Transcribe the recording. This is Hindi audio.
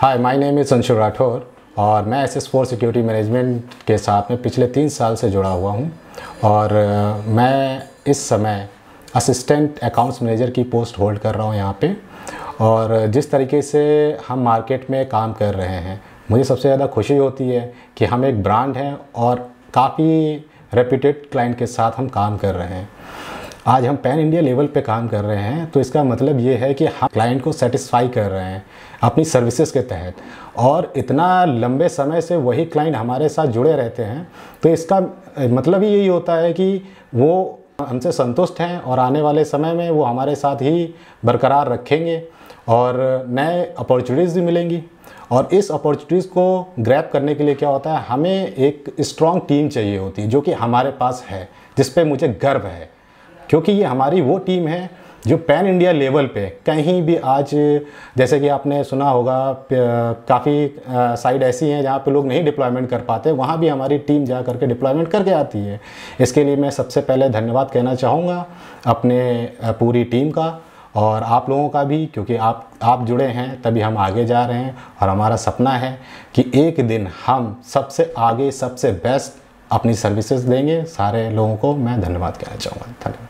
hi my name is Anshu Rathore और मैं S S four security management के साथ में पिछले तीन साल से जुड़ा हुआ हूँ और मैं इस समय असिस्टेंट अकाउंट्स मैनेजर की पोस्ट होल्ड कर रहा हूँ यहाँ पे और जिस तरीके से हम मार्केट में काम कर रहे हैं मुझे सबसे ज़्यादा खुशी होती है कि हम एक ब्रांड हैं और काफ़ी रेप्यूटेड क्लाइंट के साथ हम काम कर रहे हैं आज हम पैन इंडिया लेवल पे काम कर रहे हैं तो इसका मतलब ये है कि हम क्लाइंट को सेटिस्फाई कर रहे हैं अपनी सर्विसेज के तहत और इतना लंबे समय से वही क्लाइंट हमारे साथ जुड़े रहते हैं तो इसका मतलब ही यही होता है कि वो हमसे संतुष्ट हैं और आने वाले समय में वो हमारे साथ ही बरकरार रखेंगे और नए अपॉर्चुनिटीज़ भी मिलेंगी और इस अपॉर्चुनिटीज़ को ग्रैप करने के लिए क्या होता है हमें एक स्ट्रॉन्ग टीम चाहिए होती है जो कि हमारे पास है जिस पे मुझे गर्व है क्योंकि ये हमारी वो टीम है जो पैन इंडिया लेवल पे कहीं भी आज जैसे कि आपने सुना होगा काफ़ी साइड ऐसी हैं जहाँ पे लोग नहीं डिप्लॉयमेंट कर पाते वहाँ भी हमारी टीम जा करके डिप्लॉयमेंट करके आती है इसके लिए मैं सबसे पहले धन्यवाद कहना चाहूँगा अपने पूरी टीम का और आप लोगों का भी क्योंकि आप आप जुड़े हैं तभी हम आगे जा रहे हैं और हमारा सपना है कि एक दिन हम सबसे आगे सबसे बेस्ट अपनी सर्विसेज देंगे सारे लोगों को मैं धन्यवाद कहना चाहूँगा धन्यवाद